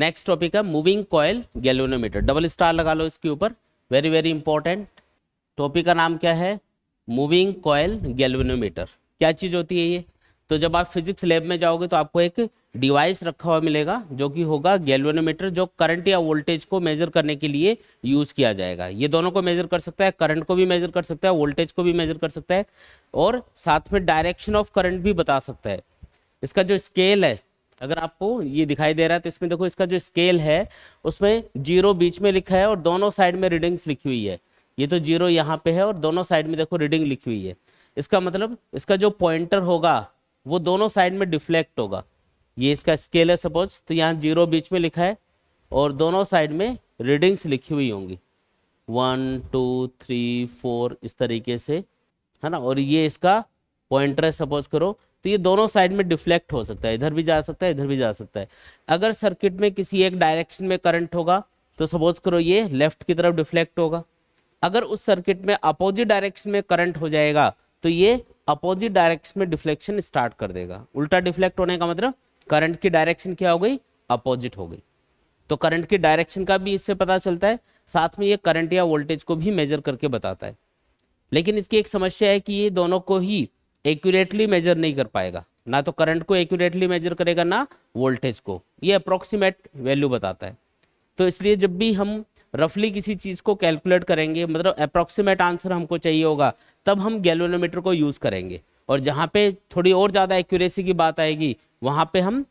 next topic है moving coil galvanometer double star लगा लो इसके ऊपर वेरी वेरी इंपॉर्टेंट टॉपिक का नाम क्या है मूविंग कॉयल गैल्वेनोमीटर क्या चीज़ होती है ये तो जब आप फिजिक्स लैब में जाओगे तो आपको एक डिवाइस रखा हुआ मिलेगा जो कि होगा गैल्वेनोमीटर जो करंट या वोल्टेज को मेजर करने के लिए यूज़ किया जाएगा ये दोनों को मेजर कर सकता है करंट को भी मेजर कर सकता है वोल्टेज को भी मेजर कर सकता है और साथ में डायरेक्शन ऑफ करंट भी बता सकता है इसका जो स्केल है अगर आपको ये दिखाई दे रहा है तो इसमें देखो इसका जो स्केल है उसमें जीरो बीच में लिखा है और दोनों साइड में रीडिंग्स लिखी हुई है ये तो जीरो यहाँ पे है और दोनों साइड में देखो रीडिंग लिखी हुई है इसका मतलब इसका जो पॉइंटर होगा वो दोनों साइड में डिफ्लेक्ट होगा ये इसका स्केल है सपोज तो यहाँ जीरो बीच में लिखा है और दोनों साइड में रीडिंग्स लिखी हुई होंगी वन टू थ्री फोर इस तरीके से है ना और ये इसका पॉइंटर है सपोज करो तो ये दोनों साइड में डिफ्लेक्ट हो सकता है इधर भी जा सकता है इधर भी जा सकता है अगर सर्किट में किसी एक डायरेक्शन में करंट होगा तो सपोज करो ये लेफ्ट की तरफ डिफ्लेक्ट होगा अगर उस सर्किट में अपोजिट डायरेक्शन में करंट हो जाएगा तो ये अपोजिट डायरेक्शन में डिफ्लेक्शन स्टार्ट कर देगा उल्टा डिफ्लेक्ट होने का मतलब करंट की डायरेक्शन क्या हो गई अपोजिट हो गई तो करंट की डायरेक्शन का भी इससे पता चलता है साथ में ये करंट या वोल्टेज को भी मेजर करके बताता है लेकिन इसकी एक समस्या है कि ये दोनों को ही एक्यूरेटली मेजर नहीं कर पाएगा ना तो करंट को एक्यूरेटली मेजर करेगा ना वोल्टेज को ये अप्रोक्सीमेट वैल्यू बताता है तो इसलिए जब भी हम रफली किसी चीज़ को कैलकुलेट करेंगे मतलब अप्रोक्सीमेट आंसर हमको चाहिए होगा तब हम गैलोनोमीटर को यूज़ करेंगे और जहाँ पे थोड़ी और ज़्यादा एक्यूरेसी की बात आएगी वहाँ पे हम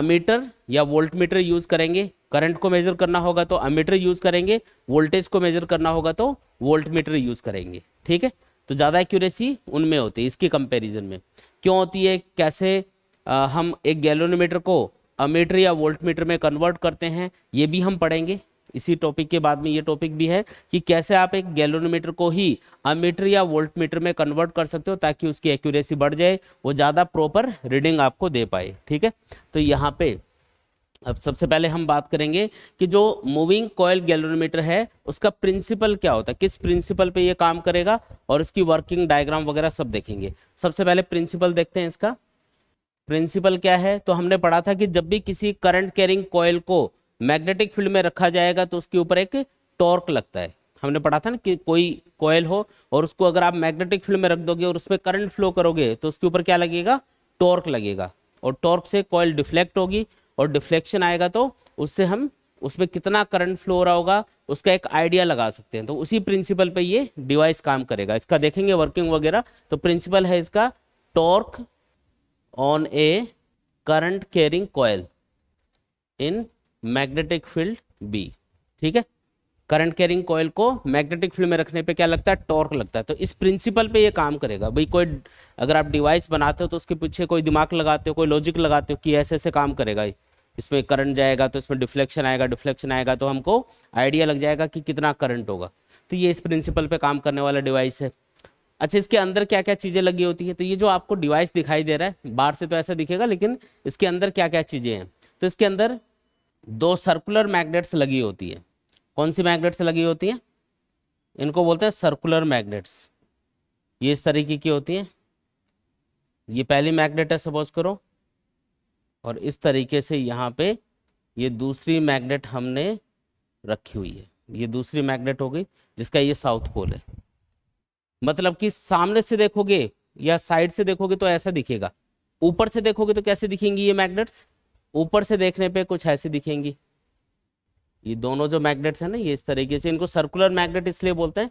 अमीटर या वोल्ट मीटर यूज़ करेंगे करंट को मेजर करना होगा तो अमीटर यूज़ करेंगे वोल्टेज को मेजर करना होगा तो वोल्ट मीटर यूज़ करेंगे ठीक है तो ज़्यादा एक्यूरेसी उनमें होती है इसके कंपैरिजन में क्यों होती है कैसे आ, हम एक गैलोनीमीटर को अमीटर या वोल्टमीटर में कन्वर्ट करते हैं ये भी हम पढ़ेंगे इसी टॉपिक के बाद में ये टॉपिक भी है कि कैसे आप एक गैलोनीमीटर को ही अमीटर या वोल्टमीटर में कन्वर्ट कर सकते हो ताकि उसकी एक्यूरेसी बढ़ जाए वो ज़्यादा प्रॉपर रीडिंग आपको दे पाए ठीक है तो यहाँ पर अब सबसे पहले हम बात करेंगे कि जो मूविंग कॉयल गैलोरीमीटर है उसका प्रिंसिपल क्या होता है किस प्रिंसिपल पे ये काम करेगा और इसकी वर्किंग डायग्राम वगैरह सब देखेंगे सबसे पहले प्रिंसिपल देखते हैं इसका प्रिंसिपल क्या है तो हमने पढ़ा था कि जब भी किसी करंट कैरिंग कॉयल को मैग्नेटिक फील्ड में रखा जाएगा तो उसके ऊपर एक टॉर्क लगता है हमने पढ़ा था ना कि कोई कॉयल हो और उसको अगर आप मैग्नेटिक फील्ड में रख दोगे और उसमें करंट फ्लो करोगे तो उसके ऊपर क्या लगेगा टॉर्क लगेगा और टॉर्क से कॉयल डिफ्लेक्ट होगी और डिफ्लेक्शन आएगा तो उससे हम उसमें कितना करंट फ्लो रहा होगा उसका एक आइडिया लगा सकते हैं तो उसी प्रिंसिपल पे ये डिवाइस काम करेगा इसका देखेंगे वर्किंग वगैरह तो प्रिंसिपल है इसका torque on a current carrying coil in magnetic field B ठीक है करंट कैरिंग कॉयल को मैग्नेटिक फील्ड में रखने पे क्या लगता है टॉर्क लगता है तो इस प्रिंसिपल पे ये काम करेगा भाई कोई अगर आप डिवाइस बनाते हो तो उसके पीछे कोई दिमाग लगाते हो कोई लॉजिक लगाते हो कि ऐसे ऐसे काम करेगा ये इसमें करंट जाएगा तो इसमें डिफ्लेक्शन आएगा डिफ्लेक्शन आएगा तो हमको आइडिया लग जाएगा कि कितना करंट होगा तो ये इस प्रिंसिपल पे काम करने वाला डिवाइस है अच्छा इसके अंदर क्या क्या चीज़ें लगी होती है तो ये जो आपको डिवाइस दिखाई दे रहा है बाहर से तो ऐसा दिखेगा लेकिन इसके अंदर क्या क्या चीज़ें हैं तो इसके अंदर दो सर्कुलर मैग्नेट्स लगी होती है कौन सी मैग्नेट्स लगी होती है इनको बोलते हैं सर्कुलर मैग्नेट्स ये इस तरीके की होती है ये पहली मैग्नेट है सपोज करो और इस तरीके से यहाँ पे ये दूसरी मैग्नेट हमने रखी हुई है ये दूसरी मैग्नेट हो गई जिसका ये साउथ पोल है मतलब कि सामने से देखोगे या साइड से देखोगे तो ऐसा दिखेगा ऊपर से देखोगे तो कैसे दिखेंगी ये मैग्नेट्स ऊपर से देखने पे कुछ ऐसे दिखेंगी ये दोनों जो मैग्नेट्स हैं ना ये इस तरीके से इनको सर्कुलर मैग्नेट इसलिए बोलते हैं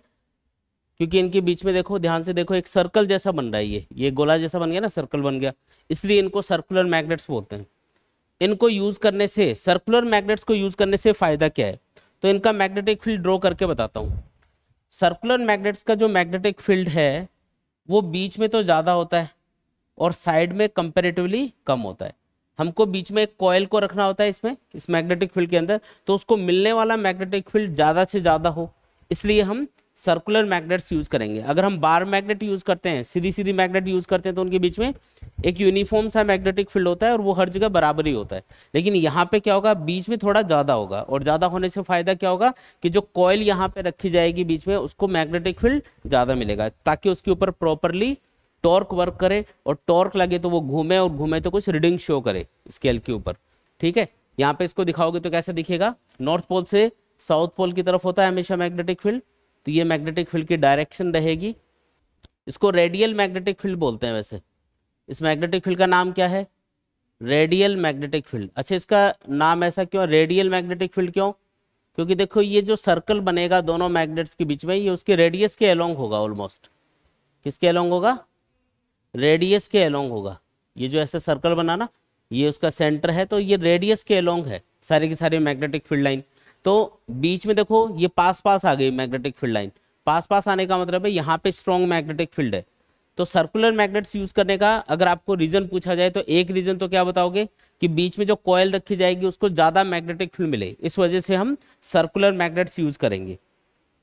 क्योंकि इनके बीच में देखो ध्यान से देखो एक सर्कल जैसा बन रहा है ये ये गोला जैसा बन गया ना सर्कल बन गया इसलिए इनको सर्कुलर मैग्नेट्स बोलते हैं इनको यूज करने से सर्कुलर मैग्नेट्स को यूज करने से फायदा क्या है तो इनका मैग्नेटिक फील्ड ड्रॉ करके बताता हूँ सर्कुलर मैग्नेट्स का जो मैग्नेटिक फील्ड है वो बीच में तो ज़्यादा होता है और साइड में कंपेरेटिवली कम होता है हमको बीच में एक कॉयल को रखना होता है इसमें इस मैग्नेटिक फील्ड के अंदर तो उसको मिलने वाला मैग्नेटिक फील्ड ज़्यादा से ज़्यादा हो इसलिए हम सर्कुलर मैग्नेट्स यूज करेंगे अगर हम बार मैग्नेट यूज करते हैं सीधी सीधी मैग्नेट यूज करते हैं तो उनके बीच में एक यूनिफॉर्म सा मैग्नेटिक फील्ड होता है और वो हर जगह बराबर ही होता है लेकिन यहाँ पे क्या होगा बीच में थोड़ा ज्यादा होगा और ज्यादा होने से फायदा क्या होगा कि जो कॉयल यहाँ पे रखी जाएगी बीच में उसको मैग्नेटिक फील्ड ज्यादा मिलेगा ताकि उसके ऊपर प्रॉपरली टॉर्क वर्क करे और टॉर्क लगे तो वो घूमे और घूमे तो कुछ रीडिंग शो करे स्केल के ऊपर ठीक है यहाँ पे इसको दिखाओगे तो कैसे दिखेगा नॉर्थ पोल से साउथ पोल की तरफ होता है हमेशा मैग्नेटिक फील्ड तो ये मैग्नेटिक फील्ड की डायरेक्शन रहेगी इसको रेडियल मैग्नेटिक फील्ड बोलते हैं वैसे इस मैग्नेटिक फील्ड का नाम क्या है रेडियल मैग्नेटिक फील्ड अच्छा इसका नाम ऐसा क्यों रेडियल मैग्नेटिक फील्ड क्यों क्योंकि देखो ये जो सर्कल बनेगा दोनों मैग्नेट्स के बीच में ये उसके रेडियस के अलोंग होगा ऑलमोस्ट किसके अलोंग होगा रेडियस के अलोंग होगा ये जो ऐसे सर्कल बनाना ये उसका सेंटर है तो ये रेडियस के अलोंग है सारे की सारी मैग्नेटिक फील्ड लाइन तो बीच में देखो ये पास पास आ गई मैग्नेटिक फील्ड लाइन पास पास आने का मतलब है यहाँ पे स्ट्रॉन्ग मैग्नेटिक फील्ड है तो सर्कुलर मैग्नेट्स यूज करने का अगर आपको रीजन पूछा जाए तो एक रीजन तो क्या बताओगे कि बीच में जो कॉयल रखी जाएगी उसको ज्यादा मैग्नेटिक फील्ड मिले इस वजह से हम सर्कुलर मैग्नेट्स यूज करेंगे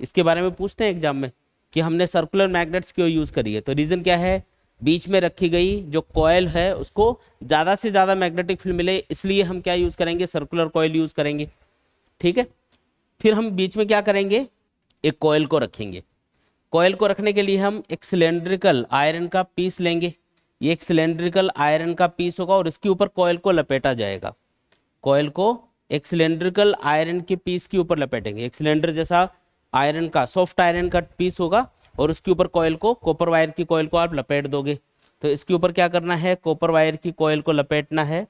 इसके बारे में पूछते हैं एग्जाम में कि हमने सर्कुलर मैग्नेट्स क्यों यूज करी है तो रीजन क्या है बीच में रखी गई जो कॉयल है उसको ज्यादा से ज्यादा मैग्नेटिक फील्ड मिले इसलिए हम क्या यूज करेंगे सर्कुलर कॉयल यूज करेंगे ठीक है फिर हम बीच में क्या करेंगे एक कोयल को रखेंगे कोयल को रखने के लिए हम एक सिलेंड्रिकल आयरन का पीस लेंगे ये एक सिलेंड्रिकल आयरन का पीस होगा और इसके ऊपर कोयल को लपेटा जाएगा कोयल को एक सिलेंड्रिकल आयरन के पीस के ऊपर लपेटेंगे एक सिलेंडर जैसा आयरन का सॉफ्ट आयरन का पीस होगा और उसके ऊपर कॉयल को कॉपर वायर की कॉयल को आप लपेट दोगे तो इसके ऊपर क्या करना है कॉपर वायर की कॉयल को लपेटना है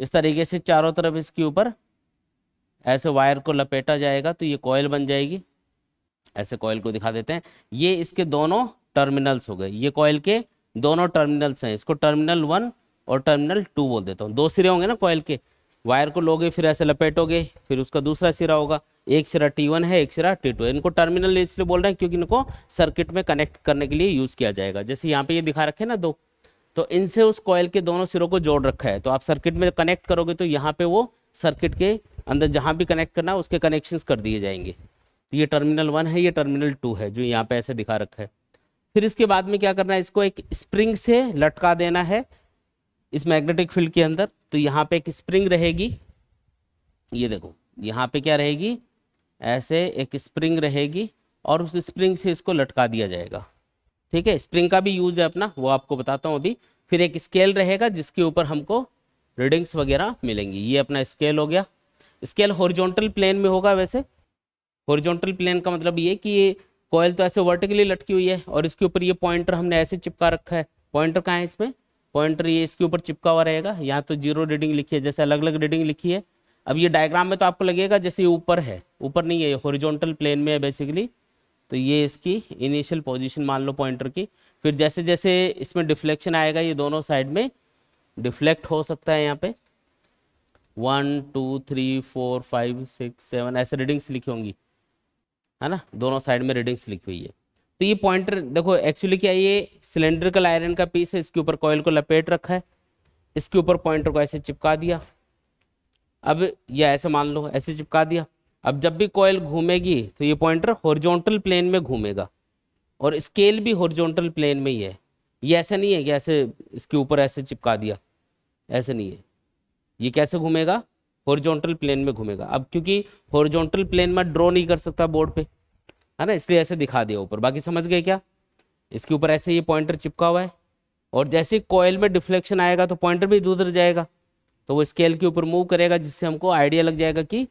इस तरीके से चारों तरफ इसके ऊपर ऐसे वायर को लपेटा जाएगा तो ये कॉयल बन जाएगी ऐसे कॉयल को दिखा देते हैं ये इसके दोनों टर्मिनल्स हो गए ये कॉयल के दोनों टर्मिनल्स हैं इसको टर्मिनल वन और टर्मिनल टू बोल देता हूँ दो सिरे होंगे ना कॉयल के वायर को लोगे फिर ऐसे लपेटोगे फिर उसका दूसरा सिरा होगा एक सिरा टी वन है एक सिरा टी टू इनको टर्मिनल इसलिए बोल रहे हैं क्योंकि इनको सर्किट में कनेक्ट करने के लिए यूज़ किया जाएगा जैसे यहाँ पे ये दिखा रखे ना दो तो इनसे उस कॉयल के दोनों सिरों को जोड़ रखा है तो आप सर्किट में कनेक्ट करोगे तो यहाँ पे वो सर्किट के अंदर जहाँ भी कनेक्ट करना है उसके कनेक्शन कर दिए जाएंगे तो ये टर्मिनल वन है ये टर्मिनल टू है जो यहाँ पे ऐसे दिखा रखा है फिर इसके बाद में क्या करना है इसको एक स्प्रिंग से लटका देना है इस मैग्नेटिक फील्ड के अंदर तो यहाँ पे एक स्प्रिंग रहेगी ये देखो यहाँ पे क्या रहेगी ऐसे एक स्प्रिंग रहेगी और उस स्प्रिंग से इसको लटका दिया जाएगा ठीक है स्प्रिंग का भी यूज़ है अपना वो आपको बताता हूँ अभी फिर एक स्केल रहेगा जिसके ऊपर हमको रीडिंग्स वगैरह मिलेंगी ये अपना स्केल हो गया स्केल हॉरिजॉन्टल प्लेन में होगा वैसे हॉरिजॉन्टल प्लेन का मतलब ये कि ये कॉयल तो ऐसे वर्टिकली लटकी हुई है और इसके ऊपर ये पॉइंटर हमने ऐसे चिपका रखा है पॉइंटर कहाँ है इसमें पॉइंटर ये इसके ऊपर चिपका हुआ रहेगा यहाँ तो जीरो रीडिंग लिखी है जैसे अलग अलग रीडिंग लिखी है अब ये डायग्राम में तो आपको लगेगा जैसे ये ऊपर है ऊपर नहीं है ये हॉरिजॉन्टल प्लेन में है बेसिकली तो ये इसकी इनिशियल पोजिशन मान लो पॉइंटर की फिर जैसे जैसे इसमें डिफ्लेक्शन आएगा ये दोनों साइड में डिफ्लेक्ट हो सकता है यहाँ पे one two three four five six seven ऐसे रीडिंग्स लिखी होंगी है ना दोनों साइड में रीडिंग्स लिखी हुई है तो ये पॉइंटर देखो एक्चुअली क्या ये सिलेंड्रिकल आयरन का पीस है इसके ऊपर कॉयल को लपेट रखा है इसके ऊपर पॉइंटर को ऐसे चिपका दिया अब ये ऐसे मान लो ऐसे चिपका दिया अब जब भी कॉयल घूमेगी तो ये पॉइंटर हॉरिजॉन्टल प्लेन में घूमेगा और स्केल भी हॉरिजॉन्टल प्लेन में ही है ये ऐसा नहीं है कि ऐसे इसके ऊपर ऐसे चिपका दिया ऐसे नहीं है ये कैसे घूमेगा हॉरिजॉन्टल प्लेन में घूमेगा अब क्योंकि हॉरिजॉन्टल प्लेन में ड्रॉ नहीं कर सकता बोर्ड पे है ना इसलिए ऐसे दिखा दिया ऊपर बाकी समझ गए क्या इसके ऊपर ऐसे ये पॉइंटर चिपका हुआ है और जैसे कॉयल में डिफ्लेक्शन आएगा तो पॉइंटर भी उधर जाएगा तो वो स्केल के ऊपर मूव करेगा जिससे हमको आइडिया लग जाएगा कि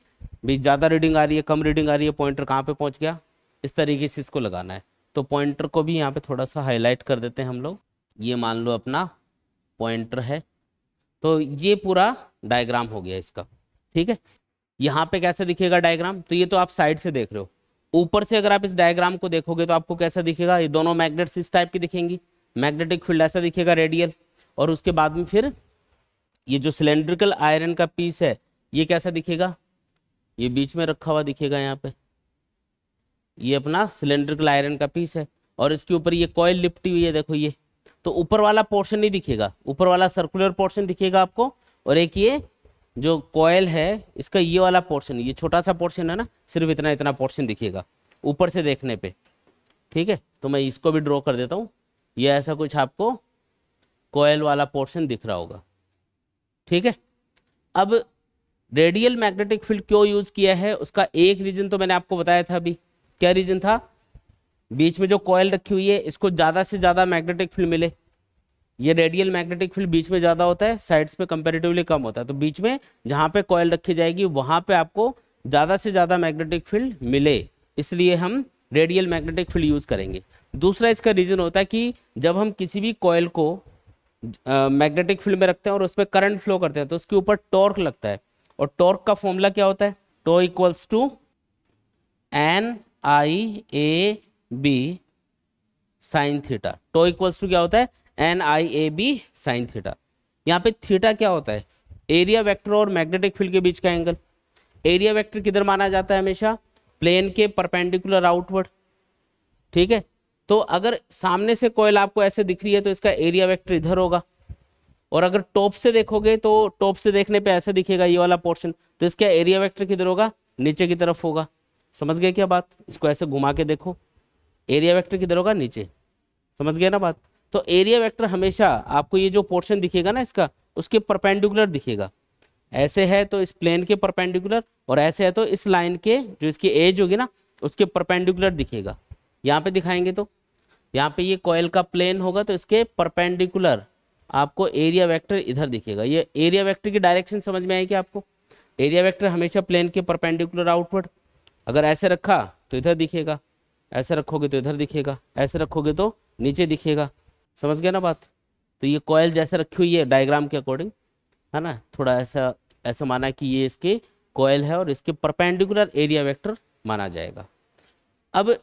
भी ज़्यादा रीडिंग आ रही है कम रीडिंग आ रही है पॉइंटर कहाँ पे पहुँच गया इस तरीके से इसको लगाना है तो पॉइंटर को भी यहाँ पे थोड़ा सा हाईलाइट कर देते हैं हम लोग ये मान लो अपना पॉइंटर है तो ये पूरा डायग्राम हो गया इसका ठीक है यहाँ पे कैसे दिखेगा डायग्राम तो ये तो आप साइड से देख रहे हो ऊपर से अगर आप इस डायग्राम को देखोगे तो आपको कैसा दिखेगा ये दोनों मैग्नेट्स इस टाइप की दिखेंगी मैग्नेटिक फील्ड ऐसा दिखेगा रेडियल और उसके बाद में फिर ये जो सिलेंड्रिकल आयरन का पीस है ये कैसा दिखेगा ये बीच में रखा हुआ दिखेगा यहाँ पे ये अपना सिलेंड्रिकल आयरन का पीस है और इसके ऊपर ये कॉयल लिपटी हुई है देखो ये तो ऊपर वाला पोर्शन नहीं दिखेगा ऊपर वाला सर्कुलर पोर्शन दिखेगा आपको और एक ये जो कॉयल है इसका ये वाला पोर्शन ये छोटा सा पोर्शन है ना सिर्फ इतना इतना पोर्शन दिखेगा ऊपर से देखने पे ठीक है तो मैं इसको भी ड्रॉ कर देता हूँ ये ऐसा कुछ आपको कोयल वाला पोर्शन दिख रहा होगा ठीक है अब रेडियल मैग्नेटिक फील्ड क्यों यूज किया है उसका एक रीजन तो मैंने आपको बताया था अभी क्या रीजन था बीच में जो कॉयल रखी हुई है इसको ज़्यादा से ज़्यादा मैग्नेटिक फील्ड मिले ये रेडियल मैग्नेटिक फील्ड बीच में ज़्यादा होता है साइड्स पे कंपेरेटिवली कम होता है तो बीच में जहां पे कॉयल रखी जाएगी वहां पे आपको ज़्यादा से ज़्यादा मैग्नेटिक फील्ड मिले इसलिए हम रेडियल मैग्नेटिक फील्ड यूज़ करेंगे दूसरा इसका रीज़न होता है कि जब हम किसी भी कॉयल को मैग्नेटिक फील्ड में रखते हैं और उस पर करंट फ्लो करते हैं तो उसके ऊपर टॉर्क लगता है और टॉर्क का फॉर्मूला क्या होता है tau equals to N I A B sine theta tau equals to क्या होता है N I A B sine theta यहाँ पे थीटा क्या होता है एरिया वेक्टर और मैग्नेटिक फील्ड के बीच का एंगल एरिया वेक्टर किधर माना जाता है हमेशा प्लेन के परपेंडिकुलर आउटवर्ड ठीक है तो अगर सामने से कोयल आपको ऐसे दिख रही है तो इसका एरिया वेक्टर इधर होगा और अगर टॉप से देखोगे तो टॉप से देखने पे ऐसे दिखेगा ये वाला पोर्शन तो इसका एरिया वेक्टर किधर होगा नीचे की तरफ होगा समझ गए क्या बात इसको ऐसे घुमा के देखो एरिया वेक्टर किधर होगा नीचे समझ गया ना बात तो एरिया वेक्टर हमेशा आपको ये जो पोर्शन दिखेगा ना इसका उसके परपेंडिकुलर दिखेगा ऐसे है तो इस प्लेन के परपेंडिकुलर और ऐसे है तो इस लाइन के जो इसकी एज होगी ना उसके परपेंडिकुलर दिखेगा यहाँ पे दिखाएंगे तो यहाँ पे ये कोयल का प्लेन होगा तो इसके परपेंडिकुलर आपको एरिया वेक्टर इधर दिखेगा ये एरिया वेक्टर की डायरेक्शन समझ में आएगी आपको एरिया वेक्टर हमेशा प्लेन के परपेंडिकुलर आउटवर्ड अगर ऐसे रखा तो इधर दिखेगा ऐसे रखोगे तो इधर दिखेगा ऐसे रखोगे तो नीचे दिखेगा समझ गया ना बात तो ये कॉयल जैसे रखी हुई है डायग्राम के अकॉर्डिंग है ना थोड़ा ऐसा ऐसा माना कि ये इसके कॉयल है और इसके परपेंडिकुलर एरिया वेक्टर माना जाएगा अब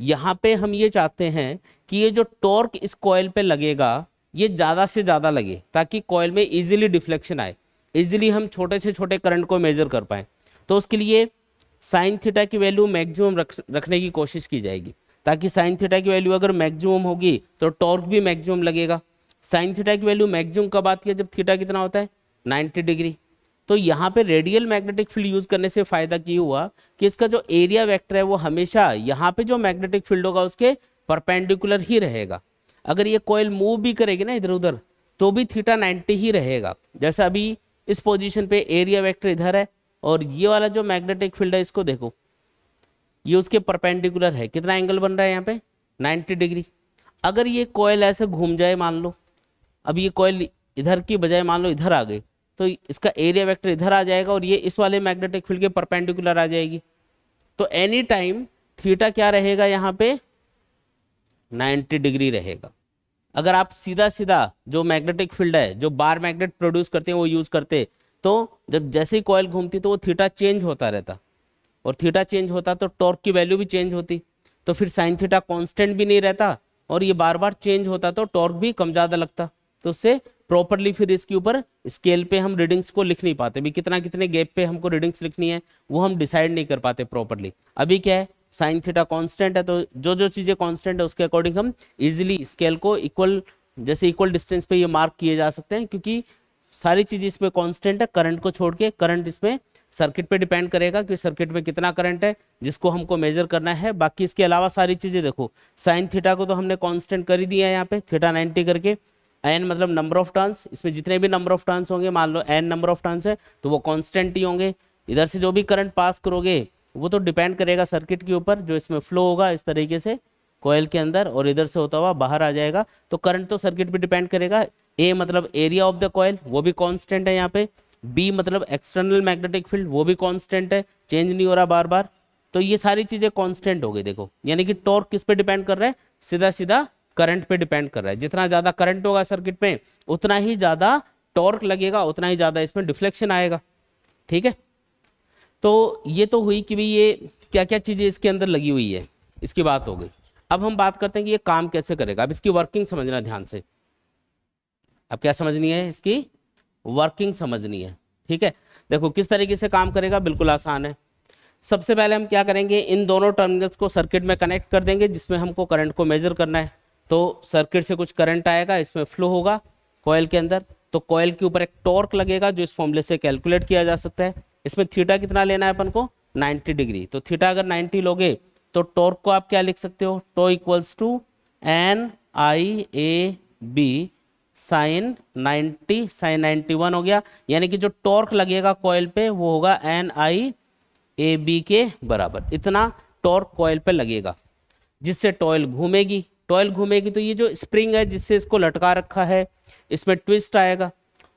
यहाँ पे हम ये चाहते हैं कि ये जो टॉर्क इस कॉयल पे लगेगा ये ज़्यादा से ज़्यादा लगे ताकि कॉयल में इजीली डिफ्लेक्शन आए इजीली हम छोटे से छोटे करंट को मेजर कर पाएँ तो उसके लिए साइन थीटा की वैल्यू मैक्सिमम रख रखने की कोशिश की जाएगी ताकि साइन थीटा की वैल्यू अगर मैक्सिमम होगी तो टॉर्क भी मैक्सिमम लगेगा साइन थीटा की वैल्यू मैक्सिमम कब आती है जब थीटा कितना होता है 90 डिग्री तो यहाँ पे रेडियल मैग्नेटिक फील्ड यूज करने से फायदा क्यों हुआ कि इसका जो एरिया वैक्टर है वो हमेशा यहाँ पे जो मैग्नेटिक फील्ड होगा उसके परपेंडिकुलर ही रहेगा अगर ये कोयल मूव भी करेगी ना इधर उधर तो भी थीटा 90 ही रहेगा जैसा अभी इस पोजीशन पे एरिया वेक्टर इधर है और ये वाला जो मैग्नेटिक फील्ड है इसको देखो ये उसके परपेंडिकुलर है कितना एंगल बन रहा है यहाँ पे 90 डिग्री अगर ये कोयल ऐसे घूम जाए मान लो अब ये कोयल इधर की बजाय मान लो इधर आ गई तो इसका एरिया वेक्टर इधर आ जाएगा और ये इस वाले मैग्नेटिक फील्ड के परपेंडिकुलर आ जाएगी तो एनी टाइम थीटा क्या रहेगा यहाँ पे 90 डिग्री रहेगा अगर आप सीधा सीधा जो मैग्नेटिक फील्ड है जो बार मैग्नेट प्रोड्यूस करते हैं वो यूज़ करते तो जब जैसे ही कॉयल घूमती तो वो थीटा चेंज होता रहता और थीटा चेंज होता तो टॉर्क की वैल्यू भी चेंज होती तो फिर साइन थीटा कांस्टेंट भी नहीं रहता और ये बार बार चेंज होता तो टॉर्क भी कम ज़्यादा लगता तो उससे प्रॉपरली फिर इसके ऊपर स्केल पे हम रीडिंग्स को लिख नहीं पाते भी कितना कितने गैप पे हमको रीडिंग्स लिखनी है वो हम डिसाइड नहीं कर पाते प्रॉपरली अभी क्या है साइन थीटा कॉन्स्टेंट है तो जो जो चीज़ें कॉन्स्टेंट है उसके अकॉर्डिंग हम इजिली स्केल को इक्वल जैसे इक्वल डिस्टेंस पे ये मार्क किए जा सकते हैं क्योंकि सारी चीज़ें इसमें कॉन्स्टेंट है करंट को छोड़ के करंट इसमें सर्किट पे डिपेंड करेगा कि सर्किट में कितना करंट है जिसको हमको मेजर करना है बाकी इसके अलावा सारी चीज़ें देखो साइन थीटा को तो हमने कांस्टेंट कर ही दिया है यहाँ पे थीटा 90 करके एन मतलब नंबर ऑफ टर्न्स इसमें जितने भी नंबर ऑफ टर्न्स होंगे मान लो एन नंबर ऑफ टर्न्स है तो वो कॉन्स्टेंट ही होंगे इधर से जो भी करंट पास करोगे वो तो डिपेंड करेगा सर्किट के ऊपर जो इसमें फ्लो होगा इस तरीके से कोयल के अंदर और इधर से होता हुआ बाहर आ जाएगा तो करंट तो सर्किट पर डिपेंड करेगा ए मतलब एरिया ऑफ द कोयल वो भी कॉन्स्टेंट है यहाँ पर बी मतलब एक्सटर्नल मैग्नेटिक फील्ड वो भी कांस्टेंट है चेंज नहीं हो रहा बार बार तो ये सारी चीजें कांस्टेंट हो गई देखो यानी कि टॉर्क किस पे डिपेंड कर रहा है सीधा सीधा करंट पे डिपेंड कर रहा है जितना ज्यादा करंट होगा सर्किट में उतना ही ज्यादा टॉर्क लगेगा उतना ही ज्यादा इसमें डिफ्लेक्शन आएगा ठीक है तो ये तो हुई कि भाई ये क्या क्या चीजें इसके अंदर लगी हुई है इसकी बात हो गई अब हम बात करते हैं कि ये काम कैसे करेगा अब इसकी वर्किंग समझना ध्यान से अब क्या समझनी है इसकी वर्किंग समझनी है ठीक है देखो किस तरीके से काम करेगा बिल्कुल आसान है सबसे पहले हम क्या करेंगे इन दोनों टर्मिनल्स को सर्किट में कनेक्ट कर देंगे जिसमें हमको करंट को मेजर करना है तो सर्किट से कुछ करंट आएगा इसमें फ्लो होगा कॉयल के अंदर तो कॉयल के ऊपर एक टॉर्क लगेगा जो इस फॉर्मूले से कैलकुलेट किया जा सकता है इसमें थीटा कितना लेना है अपन को 90 डिग्री तो थीटा अगर 90 लोगे तो टॉर्क को आप क्या लिख सकते हो tau equals to N I A B sine 90 sine 91 हो गया यानी कि जो टॉर्क लगेगा कॉयल पे वो होगा एन आई ए बी के बराबर इतना टॉर्क कॉयल पे लगेगा जिससे टॉयल घूमेगी टॉयल घूमेगी तो ये जो स्प्रिंग है जिससे इसको लटका रखा है इसमें ट्विस्ट आएगा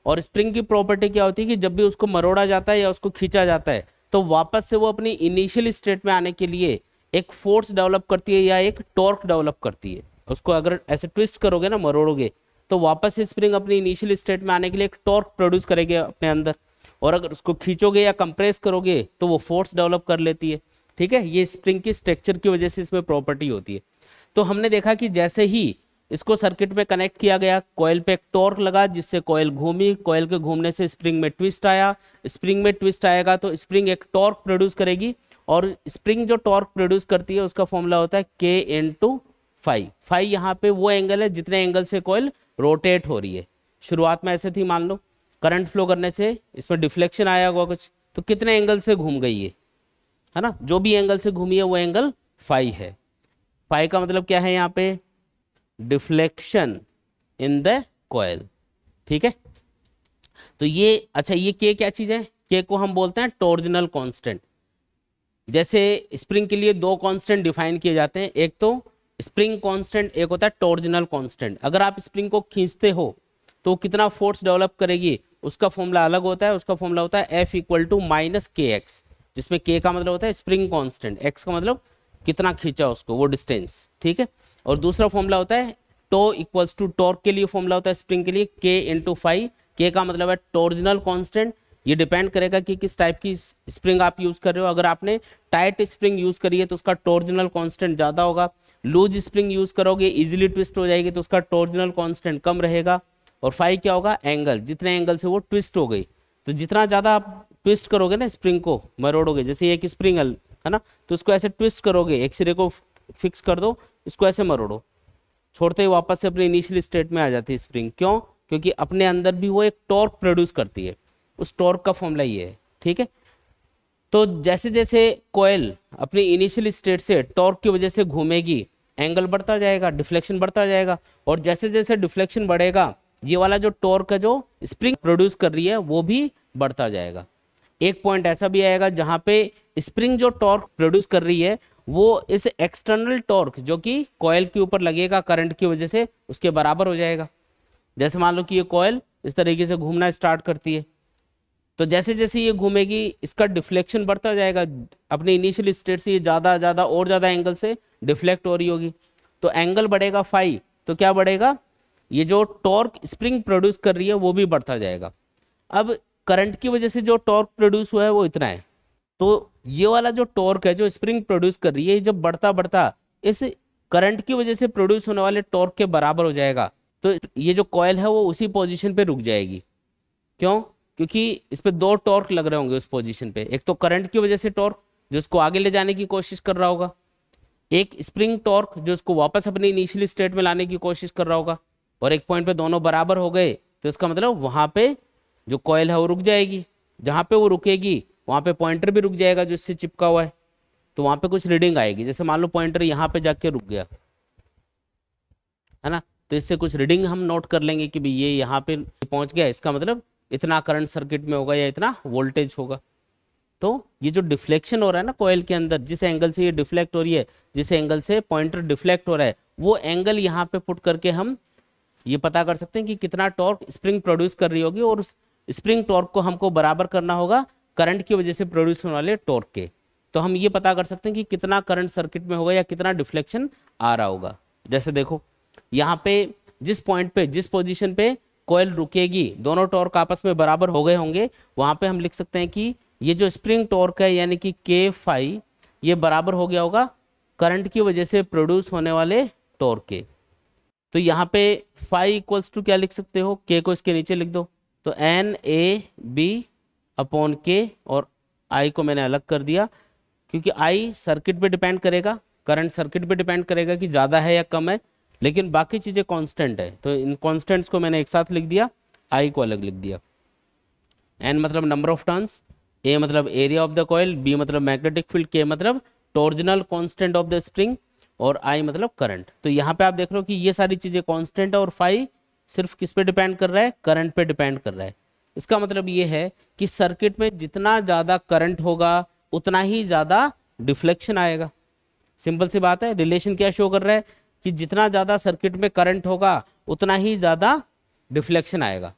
और स्प्रिंग की प्रॉपर्टी क्या होती है कि जब भी उसको मरोड़ा जाता है या उसको खींचा जाता है तो वापस से वो अपनी इनिशियल स्टेट में आने के लिए एक फोर्स डेवलप करती है या एक टॉर्क डेवलप करती है उसको अगर ऐसे ट्विस्ट करोगे ना मरोड़ोगे तो वापस स्प्रिंग अपनी इनिशियल स्टेट में आने के लिए एक टॉर्क प्रोड्यूस करेगी अपने अंदर और अगर उसको खींचोगे या कंप्रेस करोगे तो वो फोर्स डेवलप कर लेती है ठीक है ये स्प्रिंग की स्ट्रक्चर की वजह से इसमें प्रॉपर्टी होती है तो हमने देखा कि जैसे ही इसको सर्किट में कनेक्ट किया गया कॉयल पे एक टॉर्क लगा जिससे कॉयल घूमी कॉयल के घूमने से स्प्रिंग में ट्विस्ट आया स्प्रिंग में ट्विस्ट आएगा तो स्प्रिंग एक टॉर्क प्रोड्यूस करेगी और स्प्रिंग जो टॉर्क प्रोड्यूस करती है उसका फॉर्मूला होता है के इन टू फाइव फाइव यहाँ पे वो एंगल है जितने एंगल से कॉयल रोटेट हो रही है शुरुआत में ऐसे थी मान लो करंट फ्लो करने से इसमें डिफ्लेक्शन आया होगा कुछ तो कितने एंगल से घूम गई है है ना जो भी एंगल से घूमी है वो एंगल फाई है फाई का मतलब क्या है यहाँ पे डिफ्लेक्शन इन द कोयल ठीक है तो ये अच्छा ये के क्या चीज़ है के को हम बोलते हैं टोरिजिनल कॉन्स्टेंट जैसे स्प्रिंग के लिए दो कांस्टेंट डिफाइन किए जाते हैं एक तो स्प्रिंग कांस्टेंट एक होता है टोरिजिनल कांस्टेंट अगर आप स्प्रिंग को खींचते हो तो कितना फोर्स डेवलप करेगी उसका फॉर्मूला अलग होता है उसका फॉर्मूला होता है F equal to minus K X जिसमें के का मतलब होता है स्प्रिंग कांस्टेंट एक्स का मतलब कितना खींचा उसको वो डिस्टेंस ठीक है और दूसरा फॉर्मूला होता है टो इक्वल्स टू टॉर्क के लिए फॉर्मूला होता है स्प्रिंग के लिए के इंटू फाइव के का मतलब है टोरिजिनल कॉन्स्टेंट ये डिपेंड करेगा कि किस टाइप की स्प्रिंग आप यूज़ कर रहे हो अगर आपने टाइट स्प्रिंग यूज़ करी है तो उसका टोर्जिनल कांस्टेंट ज़्यादा होगा लूज स्प्रिंग यूज़ करोगे इजीली ट्विस्ट हो जाएगी तो उसका टोर्जिनल कांस्टेंट कम रहेगा और फाइव क्या होगा एंगल जितने एंगल से वो ट्विस्ट हो गई तो जितना ज़्यादा आप ट्विस्ट करोगे ना स्प्रिंग को मरोड़ोगे जैसे एक स्प्रिंग है ना तो उसको ऐसे ट्विस्ट करोगे एक सिरे को फिक्स कर दो इसको ऐसे मरोड़ो छोड़ते ही वापस से अपने इनिशियल स्टेट में आ जाती है स्प्रिंग क्यों क्योंकि अपने अंदर भी वो एक टॉर्क प्रोड्यूस करती है उस टॉर्क का फॉर्मूला ये है ठीक है तो जैसे जैसे कोयल अपनी इनिशियल स्टेट से टॉर्क की वजह से घूमेगी एंगल बढ़ता जाएगा डिफ्लेक्शन बढ़ता जाएगा और जैसे जैसे डिफ्लेक्शन बढ़ेगा ये वाला जो टॉर्क है जो स्प्रिंग प्रोड्यूस कर रही है वो भी बढ़ता जाएगा एक पॉइंट ऐसा भी आएगा जहाँ पे स्प्रिंग जो टॉर्क प्रोड्यूस कर रही है वो इस एक्सटर्नल टॉर्क जो कि कॉयल के ऊपर लगेगा करंट की वजह से उसके बराबर हो जाएगा जैसे मान लो कि ये कॉयल इस तरीके से घूमना स्टार्ट करती है तो जैसे जैसे ये घूमेगी इसका डिफ्लेक्शन बढ़ता जाएगा अपने इनिशियल स्टेट से ये ज़्यादा ज़्यादा और ज़्यादा एंगल से डिफ्लेक्ट हो रही होगी तो एंगल बढ़ेगा फाइव तो क्या बढ़ेगा ये जो टॉर्क स्प्रिंग प्रोड्यूस कर रही है वो भी बढ़ता जाएगा अब करंट की वजह से जो टॉर्क प्रोड्यूस हुआ है वो इतना है तो ये वाला जो टॉर्क है जो स्प्रिंग प्रोड्यूस कर रही है जब बढ़ता बढ़ता इस करंट की वजह से प्रोड्यूस होने वाले टॉर्क के बराबर हो जाएगा तो ये जो कॉयल है वो उसी पोजिशन पर रुक जाएगी क्यों क्योंकि इस पर दो टॉर्क लग रहे होंगे उस पोजिशन पे एक तो करंट की वजह से टॉर्क जो उसको आगे ले जाने की कोशिश कर रहा होगा एक स्प्रिंग टॉर्क जो उसको वापस अपने इनिशियल स्टेट में लाने की कोशिश कर रहा होगा और एक पॉइंट पे दोनों बराबर हो गए तो इसका मतलब वहां पे जो कॉयल है वो रुक जाएगी जहां पे वो रुकेगी वहां पे पॉइंटर भी रुक जाएगा जो इससे चिपका हुआ है तो वहां पे कुछ रीडिंग आएगी जैसे मान लो पॉइंटर यहाँ पे जाके रुक गया है ना तो इससे कुछ रीडिंग हम नोट कर लेंगे कि भाई ये यहाँ पे पहुंच गया इसका मतलब इतना करंट सर्किट में होगा या इतना वोल्टेज होगा तो ये जो डिफ्लेक्शन हो रहा है ना कोयल के अंदर जिस एंगल से ये डिफ्लेक्ट हो रही है जिस एंगल से पॉइंटर डिफ्लेक्ट हो रहा है वो एंगल यहाँ पे पुट करके हम ये पता कर सकते हैं कि कितना टॉर्क स्प्रिंग प्रोड्यूस कर रही होगी और उस स्प्रिंग टॉर्क को हमको बराबर करना होगा करंट की वजह से प्रोड्यूस होने वाले टॉर्क के तो हम ये पता कर सकते हैं कि कितना करंट सर्किट में होगा या कितना डिफ्लेक्शन आ रहा होगा जैसे देखो यहाँ पे जिस पॉइंट पे जिस पोजीशन पे कोयल रुकेगी दोनों टॉर्क आपस में बराबर हो गए होंगे वहां पे हम लिख सकते हैं कि ये जो स्प्रिंग टॉर्क है यानी कि के फाइव ये बराबर हो गया होगा करंट की वजह से प्रोड्यूस होने वाले टॉर्क के तो यहाँ पे फाइव इक्वल्स टू क्या लिख सकते हो के को इसके नीचे लिख दो तो एन ए बी अपॉन के और आई को मैंने अलग कर दिया क्योंकि आई सर्किट पर डिपेंड करेगा करंट सर्किट पर डिपेंड करेगा कि ज़्यादा है या कम है लेकिन बाकी चीज़ें कांस्टेंट है तो इन कांस्टेंट्स को मैंने एक साथ लिख दिया आई को अलग लिख दिया एन मतलब नंबर ऑफ टर्न्स ए मतलब area of the coil B मतलब मैग्नेटिक फील्ड के मतलब torsional constant of the spring और आई मतलब करंट तो यहाँ पे आप देख रहे हो कि ये सारी चीज़ें कॉन्स्टेंट है और फाइव सिर्फ किस पे डिपेंड कर रहा है करंट पे डिपेंड कर रहा है इसका मतलब ये है कि सर्किट में जितना ज़्यादा करंट होगा उतना ही ज़्यादा डिफ्लेक्शन आएगा सिंपल सी बात है रिलेशन क्या शो कर रहा है कि जितना ज़्यादा सर्किट में करंट होगा उतना ही ज़्यादा डिफ्लेक्शन आएगा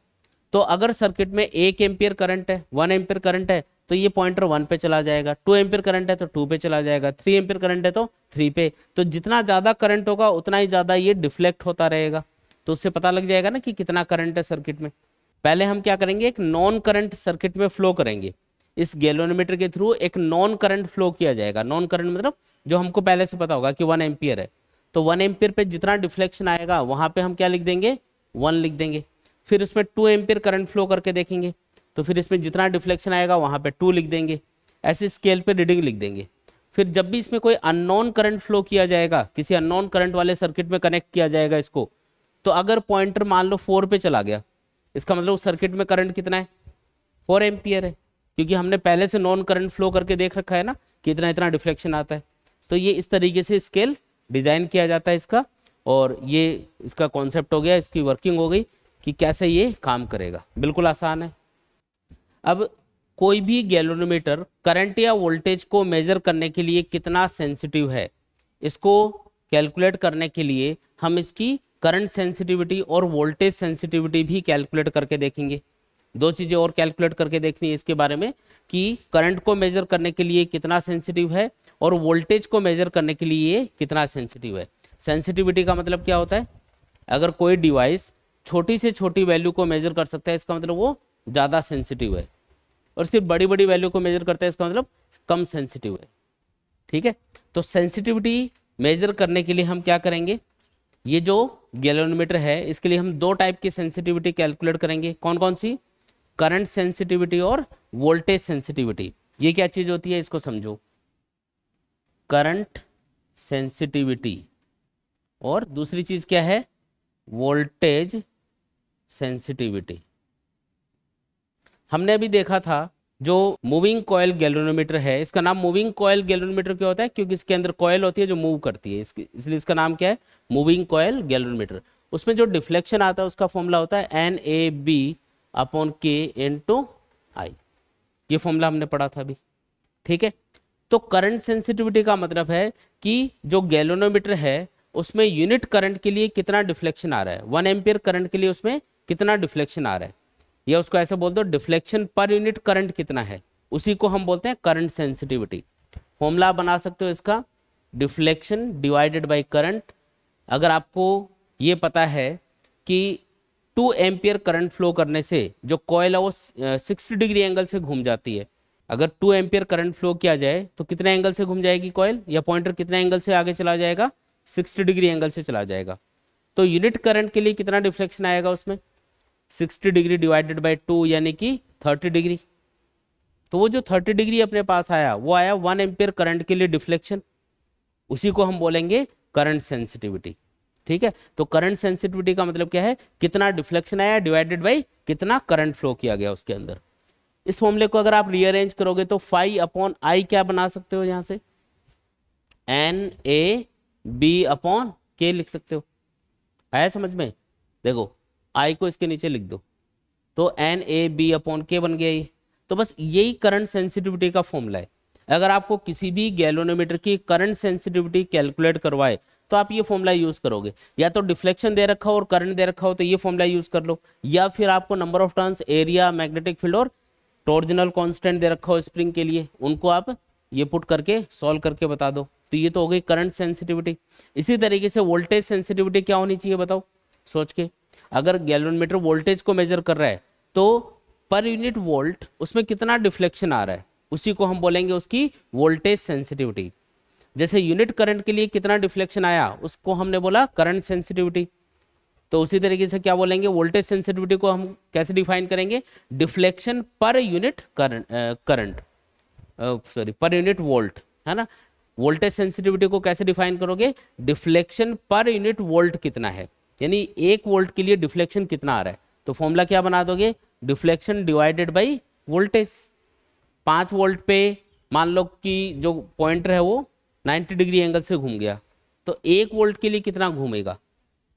तो अगर सर्किट में एक एम्पियर करंट है वन एम्पियर करंट है तो ये पॉइंटर वन पे चला जाएगा टू एम्पियर करंट है तो टू पे चला जाएगा थ्री एम्पियर करंट है तो थ्री पे तो जितना ज़्यादा करंट होगा उतना ही ज़्यादा ये डिफ्लेक्ट होता रहेगा तो उससे पता लग जाएगा ना कि कितना करंट है सर्किट में पहले हम क्या करेंगे एक नॉन करंट सर्किट में फ्लो करेंगे इस गैलोनीमीटर के थ्रू एक नॉन करंट फ्लो किया जाएगा नॉन करंट मतलब जो हमको पहले से पता होगा कि वन एम्पियर है तो वन एम्पियर पे जितना डिफ्लेक्शन आएगा वहां पे हम क्या लिख देंगे वन लिख देंगे फिर उसमें टू एम्पियर करंट फ्लो करके देखेंगे तो फिर इसमें जितना डिफ्लेक्शन आएगा वहां पे टू लिख देंगे ऐसे स्केल पे रीडिंग लिख देंगे फिर जब भी इसमें कोई अननोन करंट फ्लो किया जाएगा किसी अननोन करंट वाले सर्किट में कनेक्ट किया जाएगा इसको तो अगर पॉइंटर मान लो फोर पे चला गया इसका मतलब उस सर्किट में करंट कितना है फोर एम्पियर है क्योंकि हमने पहले से नॉन करंट फ्लो करके देख रखा है ना कि इतना इतना डिफ्लेक्शन आता है तो ये इस तरीके से स्केल डिज़ाइन किया जाता है इसका और ये इसका कॉन्सेप्ट हो गया इसकी वर्किंग हो गई कि कैसे ये काम करेगा बिल्कुल आसान है अब कोई भी गैलोनोमीटर करंट या वोल्टेज को मेजर करने के लिए कितना सेंसिटिव है इसको कैलकुलेट करने के लिए हम इसकी करंट सेंसिटिविटी और वोल्टेज सेंसिटिविटी भी कैलकुलेट करके देखेंगे दो चीज़ें और कैलकुलेट करके देखनी है इसके बारे में कि करंट को मेजर करने के लिए कितना सेंसिटिव है और वोल्टेज को मेजर करने के लिए कितना सेंसिटिव है सेंसिटिविटी का मतलब क्या होता है अगर कोई डिवाइस छोटी से छोटी वैल्यू को मेजर कर सकता है इसका मतलब वो ज़्यादा सेंसिटिव है और सिर्फ बड़ी बड़ी वैल्यू को मेजर करता है इसका मतलब कम सेंसिटिव है ठीक है तो सेंसिटिविटी मेजर करने के लिए हम क्या करेंगे ये जो गैलोमीटर है इसके लिए हम दो टाइप की सेंसिटिविटी कैलकुलेट करेंगे कौन कौन सी करंट सेंसिटिविटी और वोल्टेज सेंसिटिविटी ये क्या चीज होती है इसको समझो करंट सेंसिटिविटी और दूसरी चीज क्या है वोल्टेज सेंसिटिविटी हमने अभी देखा था जो मूविंग कॉयल गैलोनोमीटर है इसका नाम मूविंग कॉयल गैलोनोमीटर क्यों होता है क्योंकि इसके अंदर कॉयल होती है जो मूव करती है इसलिए इसका नाम क्या है मूविंग कॉयल गैलोनोमीटर उसमें जो डिफ्लेक्शन आता है उसका फॉर्मूला होता है N A B upon K N two I ये फॉर्मूला हमने पढ़ा था अभी ठीक है तो करंट सेंसिटिविटी का मतलब है कि जो गैलोनोमीटर है उसमें यूनिट करंट के लिए कितना डिफ्लेक्शन आ रहा है वन एम्पियर करंट के लिए उसमें कितना डिफ्लेक्शन आ रहा है या उसको ऐसे बोल दो डिफ्लेक्शन पर यूनिट करंट कितना है उसी को हम बोलते हैं करंट सेंसिटिविटी फॉर्मूला बना सकते हो इसका डिफ्लेक्शन डिवाइडेड बाई करंट अगर आपको ये पता है कि टू एम्पियर करंट फ्लो करने से जो कॉयल है वो सिक्सटी डिग्री एंगल से घूम जाती है अगर टू एम्पियर करंट फ्लो किया जाए तो कितने एंगल से घूम जाएगी कॉयल या पॉइंटर कितने एंगल से आगे चला जाएगा सिक्सटी डिग्री एंगल से चला जाएगा तो यूनिट करंट के लिए कितना डिफ्लेक्शन आएगा उसमें sixty degree divided by two यानी कि थर्टी डिग्री तो वो जो थर्टी डिग्री अपने पास आया वो आया वन एम्पियर करंट के लिए डिफ्लेक्शन उसी को हम बोलेंगे करंट सेंसिटिविटी ठीक है तो करंट सेंसिटिविटी का मतलब क्या है कितना डिफ्लेक्शन आया डिवाइडेड बाई कितना करंट फ्लो किया गया उसके अंदर इस फॉर्मुले को अगर आप रीअरेंज करोगे तो फाइव अपॉन आई क्या बना सकते हो यहां से एन ए बी अपॉन के लिख सकते हो आया समझ में देखो आई को इसके नीचे लिख दो तो एन ए बी अपॉन के बन गया ये तो बस यही करंट सेंसिटिविटी का फॉर्मूला है अगर आपको किसी भी गैलोनोमीटर की करंट सेंसिटिविटी कैलकुलेट करवाए तो आप ये फॉर्मूला यूज करोगे या तो डिफ्लेक्शन दे रखा हो और करंट दे रखा हो तो ये फॉर्मूला यूज कर लो या फिर आपको number of turns area magnetic field और टोरिजिनल कॉन्स्टेंट दे रखा हो स्प्रिंग के लिए उनको आप ये पुट करके सॉल्व करके बता दो तो ये तो हो गई करंट सेंसिटिविटी इसी तरीके से वोल्टेज सेंसिटिविटी क्या होनी चाहिए बताओ सोच के अगर गैलोमीटर वोल्टेज को मेजर कर रहा है तो पर यूनिट वोल्ट उसमें कितना डिफ्लेक्शन आ रहा है उसी को हम बोलेंगे उसकी वोल्टेज सेंसिटिविटी जैसे यूनिट करंट के लिए कितना डिफ्लेक्शन आया उसको हमने बोला करंट सेंसिटिविटी तो उसी तरीके से क्या बोलेंगे वोल्टेज सेंसिटिविटी को हम कैसे डिफाइन करेंगे deflection per unit current sorry per unit volt है ना वोल्टेज सेंसिटिविटी को कैसे डिफाइन करोगे डिफ्लेक्शन पर यूनिट वोल्ट कितना है यानी एक वोल्ट के लिए डिफ्लेक्शन कितना आ रहा है तो फॉर्मूला क्या बना दोगे डिफ्लेक्शन डिवाइडेड बाई वोल्टेज पांच वोल्ट पे मान लो कि जो पॉइंटर है वो 90 डिग्री एंगल से घूम गया तो एक वोल्ट के लिए कितना घूमेगा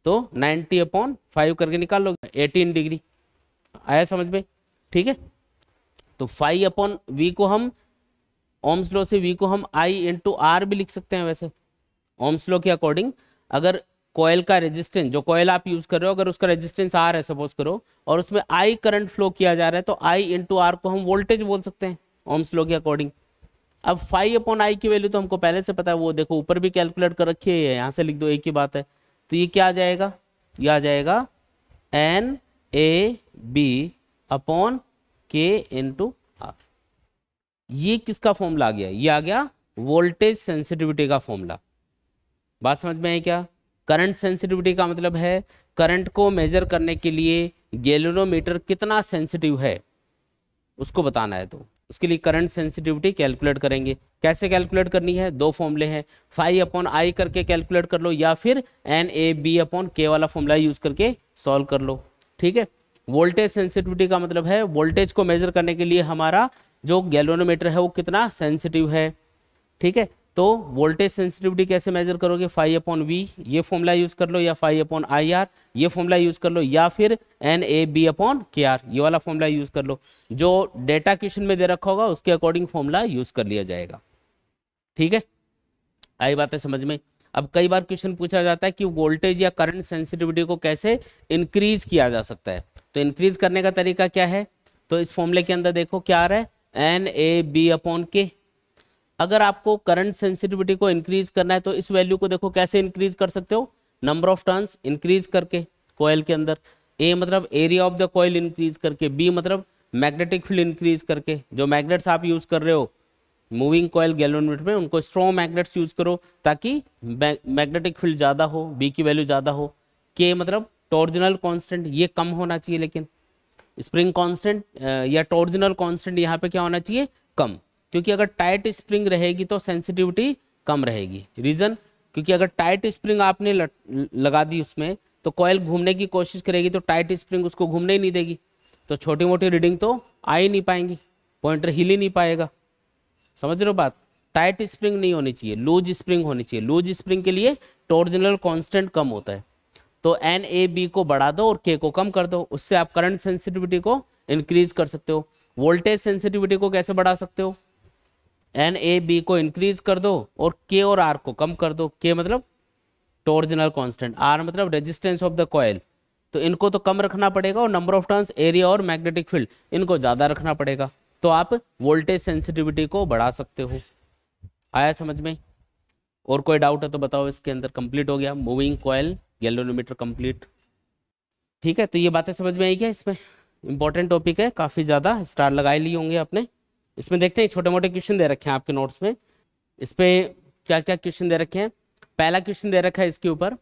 तो 90 अपॉन फाइव करके निकाल लो एटीन डिग्री आया समझ में ठीक है तो फाइव अपॉन वी को हम ओम स्लो से वी को हम आई इंटू आर भी लिख सकते हैं वैसे ओम स्लो के अकॉर्डिंग अगर कोयल का रेजिस्टेंस जो कोयल आप यूज कर रहे हो अगर उसका रेजिस्टेंस आर है सपोज करो और उसमें आई करंट फ्लो किया जा रहा है तो आई इंटू आर को हम वोल्टेज बोल सकते हैं ओम्स स्लो के अकॉर्डिंग अब फाइव अपॉन आई की वैल्यू तो हमको पहले से पता है वो देखो ऊपर भी कैलकुलेट कर रखी है यहाँ से लिख दो एक ही बात है तो ये क्या आ जाएगा ये आ जाएगा N A B upon K to R ये किसका फॉर्मूला आ गया ये आ गया वोल्टेज सेंसिटिविटी का फॉर्मूला बात समझ में आई क्या करंट सेंसिटिविटी का मतलब है करंट को मेजर करने के लिए गैलोनोमीटर कितना सेंसिटिव है उसको बताना है तो उसके लिए करंट सेंसिटिविटी कैलकुलेट करेंगे कैसे कैलकुलेट करनी है दो फॉर्मूले हैं फाइव अपॉन आई करके कैलकुलेट कर लो या फिर एन ए बी अपॉन के वाला फॉर्मूला यूज करके सॉल्व कर लो ठीक है वोल्टेज सेंसिटिविटी का मतलब है वोल्टेज को मेजर करने के लिए हमारा जो गैलोनोमीटर है वो कितना सेंसिटिव है ठीक है तो वोल्टेज सेंसिटिविटी कैसे मेजर करोगे फाइव अपॉन वी ये फॉर्मूला यूज कर लो या फाइव अपॉन आई आर ये फॉर्मूला यूज कर लो या फिर N A B upon K R ये वाला फॉर्मूला यूज कर लो जो डेटा क्वेश्चन में दे रखा होगा उसके अकॉर्डिंग फॉर्मूला यूज कर लिया जाएगा ठीक है आई बात है समझ में अब कई बार क्वेश्चन पूछा जाता है कि वोल्टेज या करंट सेंसिटिविटी को कैसे इंक्रीज किया जा सकता है तो इंक्रीज करने का तरीका क्या है तो इस फॉर्मूले के अंदर देखो क्या आ रहा है एन ए बी अपॉन के अगर आपको करंट सेंसिटिविटी को इंक्रीज करना है तो इस वैल्यू को देखो कैसे इंक्रीज कर सकते हो नंबर ऑफ टर्न्स इंक्रीज करके कोयल के अंदर ए मतलब area of the coil increase करके बी मतलब मैग्नेटिक फील्ड इंक्रीज करके जो मैग्नेट्स आप यूज कर रहे हो मूविंग कॉयल गैलोमीटर में उनको स्ट्रॉन्ग मैग्नेट्स यूज करो ताकि मैग्नेटिक फील्ड ज़्यादा हो बी की वैल्यू ज़्यादा हो के मतलब टॉर्जनल कॉन्स्टेंट ये कम होना चाहिए लेकिन स्प्रिंग कॉन्स्टेंट या टॉर्जनल कॉन्स्टेंट यहाँ पे क्या होना चाहिए कम क्योंकि अगर टाइट स्प्रिंग रहेगी तो सेंसिटिविटी कम रहेगी रीज़न क्योंकि अगर टाइट स्प्रिंग आपने लगा दी उसमें तो कॉयल घूमने की कोशिश करेगी तो टाइट स्प्रिंग उसको घूमने ही नहीं देगी तो छोटी मोटी रीडिंग तो आ ही नहीं पाएंगी पॉइंटर हिल ही नहीं पाएगा समझ रहे हो बात टाइट स्प्रिंग नहीं होनी चाहिए लूज स्प्रिंग होनी चाहिए लूज स्प्रिंग के लिए टोर्जनल कॉन्स्टेंट कम होता है तो एन ए बी को बढ़ा दो और के को कम कर दो उससे आप करंट सेंसिटिविटी को इंक्रीज कर सकते हो वोल्टेज सेंसिटिविटी को कैसे बढ़ा सकते हो एन ए बी को इंक्रीज कर दो और के और आर को कम कर दो के मतलब टोरिजिनल कांस्टेंट आर मतलब रेजिस्टेंस ऑफ द कॉयल तो इनको तो कम रखना पड़ेगा और नंबर ऑफ टर्न्स एरिया और मैग्नेटिक फील्ड इनको ज़्यादा रखना पड़ेगा तो आप वोल्टेज सेंसिटिविटी को बढ़ा सकते हो आया समझ में और कोई डाउट है तो बताओ इसके अंदर कंप्लीट हो गया मूविंग कॉयल गैलोनोमीटर कंप्लीट ठीक है तो ये बातें समझ में आई क्या इसमें इंपॉर्टेंट टॉपिक है काफ़ी ज़्यादा स्टार लगाए लिए होंगे आपने इसमें देखते हैं छोटे मोटे क्वेश्चन दे रखे हैं आपके नोट्स में इसमें क्या क्या क्वेश्चन दे रखे हैं पहला क्वेश्चन दे रखा है इसके ऊपर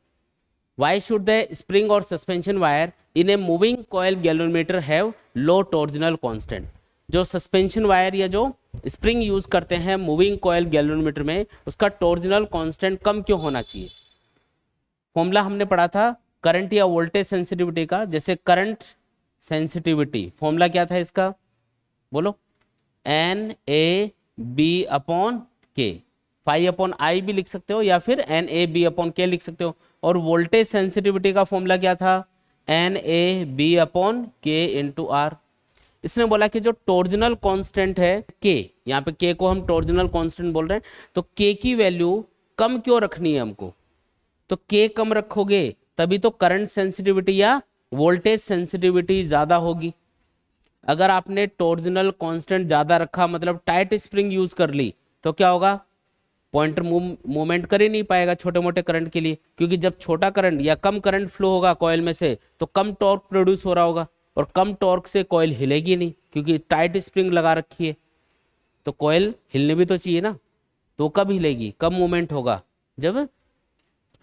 वाई शुड द स्प्रिंग और suspension wire in a moving coil galvanometer have low torsional constant जो सस्पेंशन वायर या जो स्प्रिंग यूज करते हैं मूविंग कॉयल गैलोमीटर में उसका टोर्जिनल कॉन्स्टेंट कम क्यों होना चाहिए फॉर्मूला हमने पढ़ा था करंट या वोल्टेज सेंसिटिविटी का जैसे करंट सेंसिटिविटी फॉर्मूला क्या था इसका बोलो N A B upon K phi upon I भी लिख सकते हो या फिर एन ए बी अपॉन के लिख सकते हो और वोल्टेज सेंसिटिविटी का फॉर्मूला क्या था एन ए बी अपॉन के इन टू आर इसने बोला कि जो टोर्जनल कांस्टेंट है के यहाँ पे के को हम टोर्जनल कांस्टेंट बोल रहे हैं तो के की वैल्यू कम क्यों रखनी है हमको तो के कम रखोगे तभी तो करंट सेंसिटिविटी या वोल्टेज सेंसिटिविटी ज़्यादा होगी अगर आपने टोर्जनल कांस्टेंट ज़्यादा रखा मतलब टाइट स्प्रिंग यूज़ कर ली तो क्या होगा पॉइंटर मूवमेंट कर ही नहीं पाएगा छोटे मोटे करंट के लिए क्योंकि जब छोटा करंट या कम करंट फ्लो होगा कॉयल में से तो कम टॉर्क प्रोड्यूस हो रहा होगा और कम टॉर्क से कॉयल हिलेगी नहीं क्योंकि टाइट स्प्रिंग लगा रखी है तो कॉयल हिलने भी तो चाहिए ना तो कब हिलेगी कब मूवमेंट होगा जब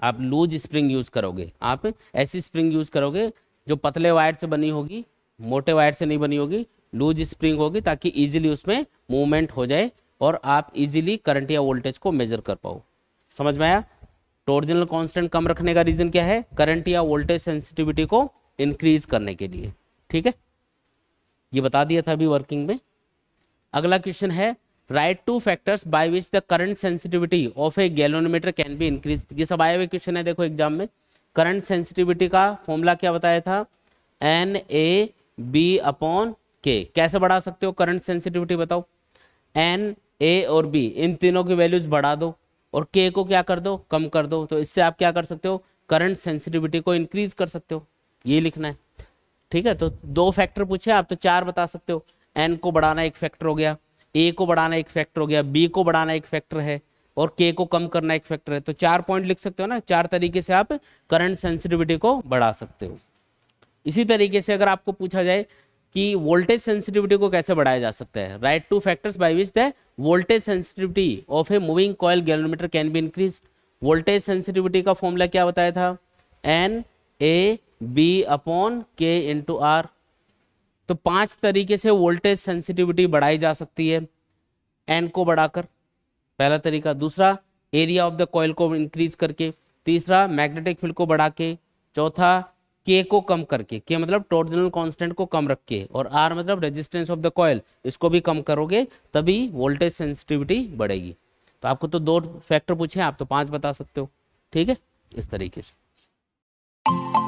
आप लूज स्प्रिंग यूज़ करोगे आप ऐसी स्प्रिंग यूज़ करोगे जो पतले वायर से बनी होगी मोटे वायर से नहीं बनी होगी लूज स्प्रिंग होगी ताकि इजीली उसमें मूवमेंट हो जाए और आप इजीली करंट या वोल्टेज को मेजर कर पाओ समझ में आया टोरिजिनल तो कांस्टेंट कम रखने का रीजन क्या है करंट या वोल्टेज सेंसिटिविटी को इंक्रीज करने के लिए ठीक है ये बता दिया था अभी वर्किंग में अगला क्वेश्चन है write two factors by which the current sensitivity of a galvanometer can be increase ये सब आए हुए क्वेश्चन है देखो एग्जाम में करंट सेंसिटिविटी का फॉर्मूला क्या बताया था एन ए बी अपॉन के कैसे बढ़ा सकते हो करंट सेंसिटिविटी बताओ एन ए और बी इन तीनों की वैल्यूज बढ़ा दो और के को क्या कर दो कम कर दो तो इससे आप क्या कर सकते हो करंट सेंसिटिविटी को इंक्रीज कर सकते हो ये लिखना है ठीक है तो दो फैक्टर पूछे आप तो चार बता सकते हो एन को बढ़ाना एक फैक्टर हो गया ए को बढ़ाना एक फैक्टर हो गया बी को बढ़ाना एक फैक्टर है और के को कम करना एक फैक्टर है तो चार पॉइंट लिख सकते हो ना चार तरीके से आप करंट सेंसिटिविटी को बढ़ा सकते हो इसी तरीके से अगर आपको पूछा जाए कि वोल्टेज सेंसिटिविटी को कैसे बढ़ाया जा सकता है write two factors by which the voltage sensitivity of a moving coil galvanometer can be increase voltage sensitivity का फॉर्मूला क्या बताया था N A B upon K into R तो पांच तरीके से वोल्टेज सेंसिटिविटी बढ़ाई जा सकती है एन को बढ़ाकर पहला तरीका दूसरा एरिया ऑफ द कॉयल को इंक्रीज करके तीसरा मैग्नेटिक फील्ड को बढ़ा के चौथा के को कम करके के मतलब टोटल कांस्टेंट को कम रख के और आर मतलब रेजिस्टेंस ऑफ द कॉयल इसको भी कम करोगे तभी वोल्टेज सेंसिटिविटी बढ़ेगी तो आपको तो दो फैक्टर पूछे आप तो पांच बता सकते हो ठीक है इस तरीके से